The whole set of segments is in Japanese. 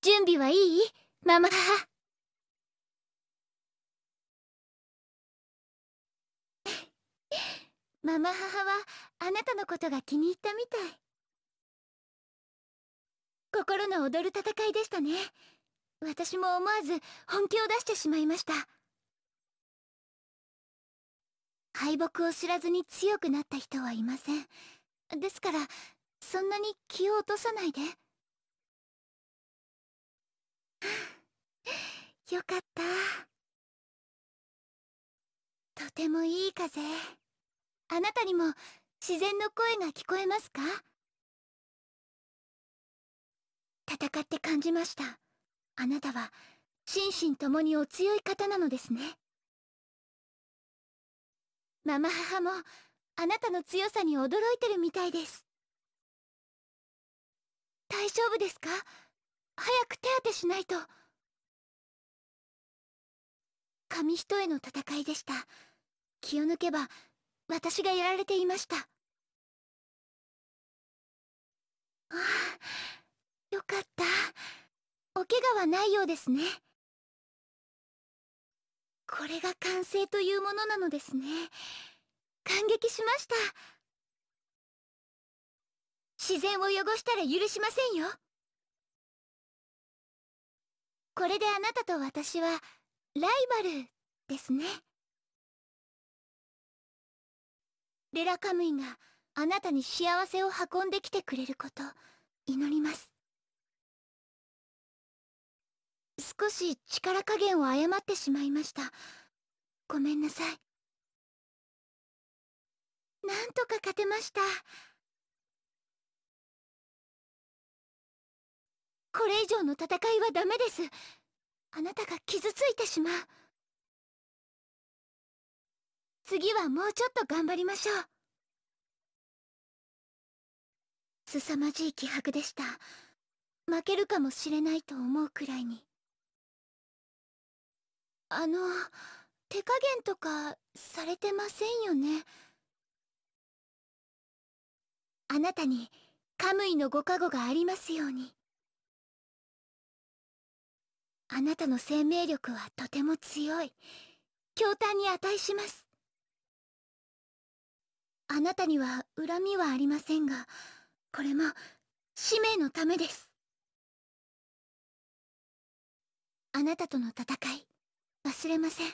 準備はいいママ母 ママ母はあなたのことが気に入ったみたい心の躍る戦いでしたね私も思わず本気を出してしまいました敗北を知らずに強くなった人はいませんですからそんなに気を落とさないで。よかったとてもいい風あなたにも自然の声が聞こえますか戦って感じましたあなたは心身ともにお強い方なのですねママ母もあなたの強さに驚いてるみたいです大丈夫ですか早く手当てしないと紙一重の戦いでした気を抜けば私がやられていましたああよかったお怪我はないようですねこれが完成というものなのですね感激しました自然を汚したら許しませんよこれであなたと私はライバルですねレラカムイがあなたに幸せを運んできてくれること祈ります少し力加減を誤ってしまいましたごめんなさいなんとか勝てましたこれ以上の戦いはダメですあなたが傷ついてしまう次はもうちょっと頑張りましょう凄まじい気迫でした負けるかもしれないと思うくらいにあの手加減とかされてませんよねあなたにカムイのご加護がありますようにあなたの生命力はとても強い強胆に値しますあなたには恨みはありませんがこれも使命のためですあなたとの戦い忘れません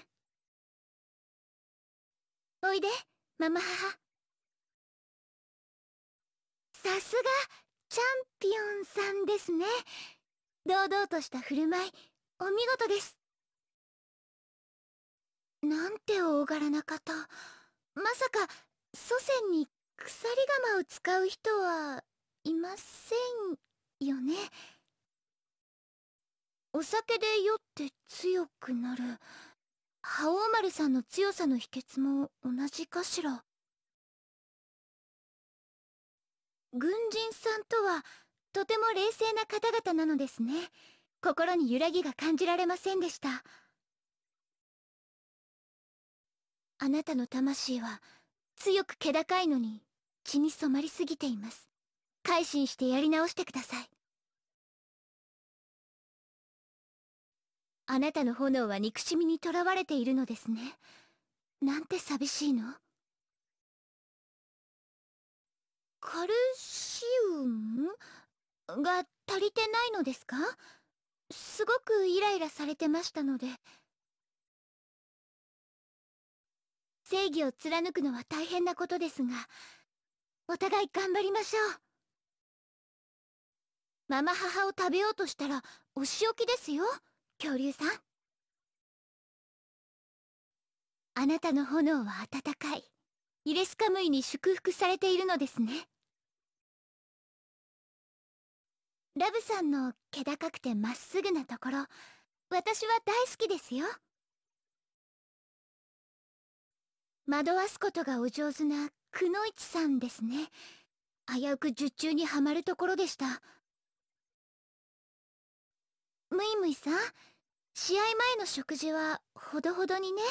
おいでママ母さすがチャンピオンさんですね堂々とした振る舞いお見事ですなんて大柄な方まさか祖先に鎖釜を使う人はいませんよねお酒で酔って強くなる覇王丸さんの強さの秘訣も同じかしら軍人さんとはとても冷静な方々なのですね心に揺らぎが感じられませんでしたあなたの魂は強く気高いのに血に染まりすぎています改心してやり直してくださいあなたの炎は憎しみにとらわれているのですねなんて寂しいのカルシウムが足りてないのですかすごくイライラされてましたので正義を貫くのは大変なことですがお互い頑張りましょうママ母を食べようとしたらお仕置きですよ恐竜さんあなたの炎は温かいイレスカムイに祝福されているのですねラブさんの気高くてまっすぐなところ私は大好きですよ惑わすことがお上手なくのいちさんですね危うく術中にはまるところでしたむいむいさん試合前の食事はほどほどにね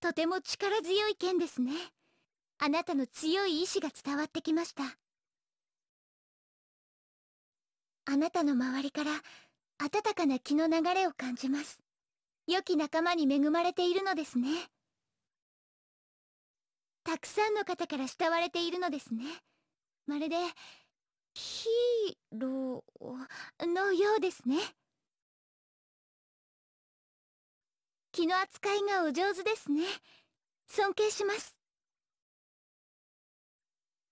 とても力強い剣ですねあなたの強い意志が伝わってきましたあなたの周りから温かな気の流れを感じます良き仲間に恵まれているのですねたくさんの方から慕われているのですねまるでヒーローのようですね気の扱いがお上手ですね尊敬します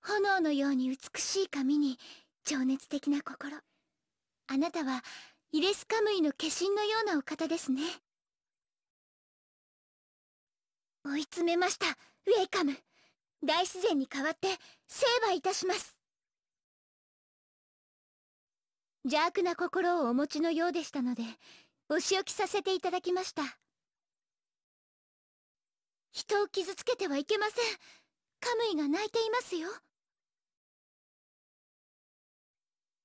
炎のように美しい髪に情熱的な心あなたはイレスカムイの化身のようなお方ですね追い詰めましたウェイカム大自然に代わって成敗いたします邪悪な心をお持ちのようでしたのでお仕置きさせていただきました人を傷つけてはいけませんカムイが泣いていますよ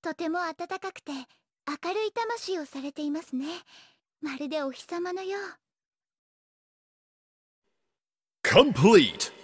とても暖かくて明るい魂をされていますねまるでお日様のよう Complete!